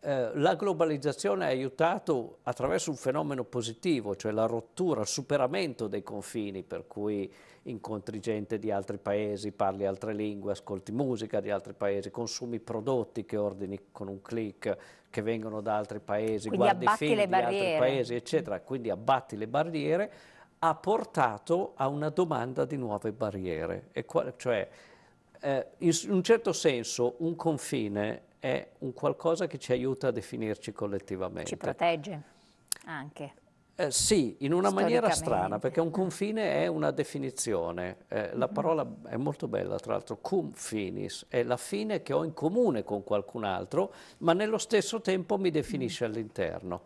Eh, la globalizzazione ha aiutato attraverso un fenomeno positivo, cioè la rottura, il superamento dei confini, per cui incontri gente di altri paesi, parli altre lingue, ascolti musica di altri paesi, consumi prodotti che ordini con un click che vengono da altri paesi, Quindi guardi film di altri paesi, eccetera. Quindi abbatti le barriere, ha portato a una domanda di nuove barriere. E cioè, eh, in un certo senso, un confine è un qualcosa che ci aiuta a definirci collettivamente. Ci protegge anche. Eh, sì, in una maniera strana, perché un ah. confine è una definizione. Eh, la mm-hmm. parola è molto bella, tra l'altro, cum finis, è la fine che ho in comune con qualcun altro, ma nello stesso tempo mi definisce mm. all'interno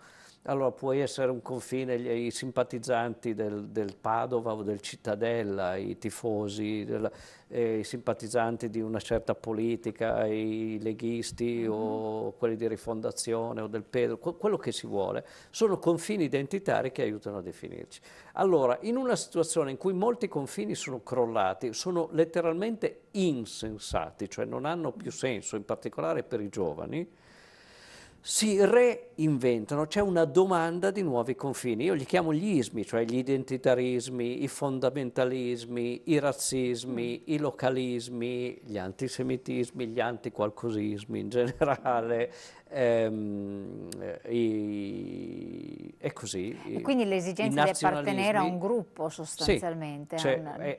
allora puoi essere un confine, i simpatizzanti del, del Padova o del Cittadella, i tifosi, del, eh, i simpatizzanti di una certa politica, i leghisti mm-hmm. o quelli di rifondazione o del Pedro, quello che si vuole, sono confini identitari che aiutano a definirci. Allora, in una situazione in cui molti confini sono crollati, sono letteralmente insensati, cioè non hanno più senso, in particolare per i giovani, si reinventano, c'è una domanda di nuovi confini. Io li chiamo gli ismi, cioè gli identitarismi, i fondamentalismi, i razzismi, mm. i localismi, gli antisemitismi, gli antiqualcosismi in generale, ehm, i, e così. E quindi l'esigenza di appartenere a un gruppo sostanzialmente. Sì, un...